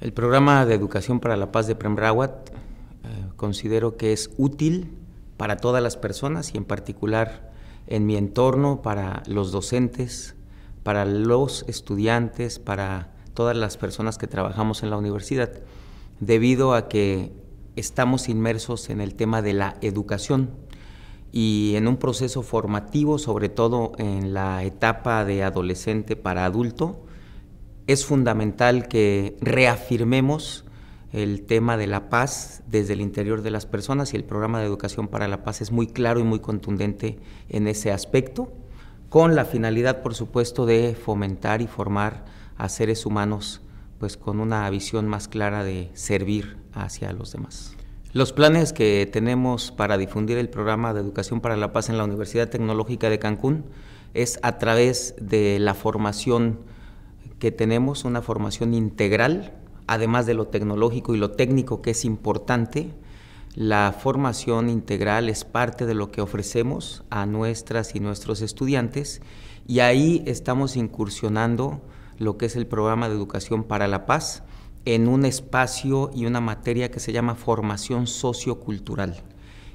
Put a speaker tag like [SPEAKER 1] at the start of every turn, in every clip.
[SPEAKER 1] El programa de educación para la paz de Prem eh, considero que es útil para todas las personas y en particular en mi entorno, para los docentes, para los estudiantes, para todas las personas que trabajamos en la universidad, debido a que estamos inmersos en el tema de la educación y en un proceso formativo, sobre todo en la etapa de adolescente para adulto, es fundamental que reafirmemos el tema de la paz desde el interior de las personas y el programa de educación para la paz es muy claro y muy contundente en ese aspecto, con la finalidad, por supuesto, de fomentar y formar a seres humanos pues con una visión más clara de servir hacia los demás. Los planes que tenemos para difundir el programa de educación para la paz en la Universidad Tecnológica de Cancún es a través de la formación que tenemos una formación integral, además de lo tecnológico y lo técnico que es importante. La formación integral es parte de lo que ofrecemos a nuestras y nuestros estudiantes y ahí estamos incursionando lo que es el programa de educación para la paz en un espacio y una materia que se llama formación sociocultural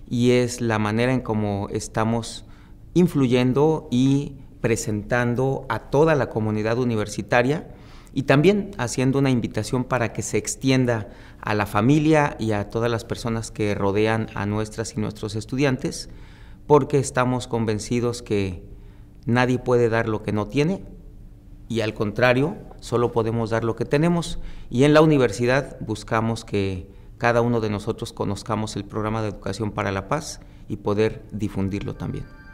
[SPEAKER 1] y es la manera en cómo estamos influyendo y presentando a toda la comunidad universitaria y también haciendo una invitación para que se extienda a la familia y a todas las personas que rodean a nuestras y nuestros estudiantes, porque estamos convencidos que nadie puede dar lo que no tiene y al contrario, solo podemos dar lo que tenemos. Y en la universidad buscamos que cada uno de nosotros conozcamos el programa de educación para la paz y poder difundirlo también.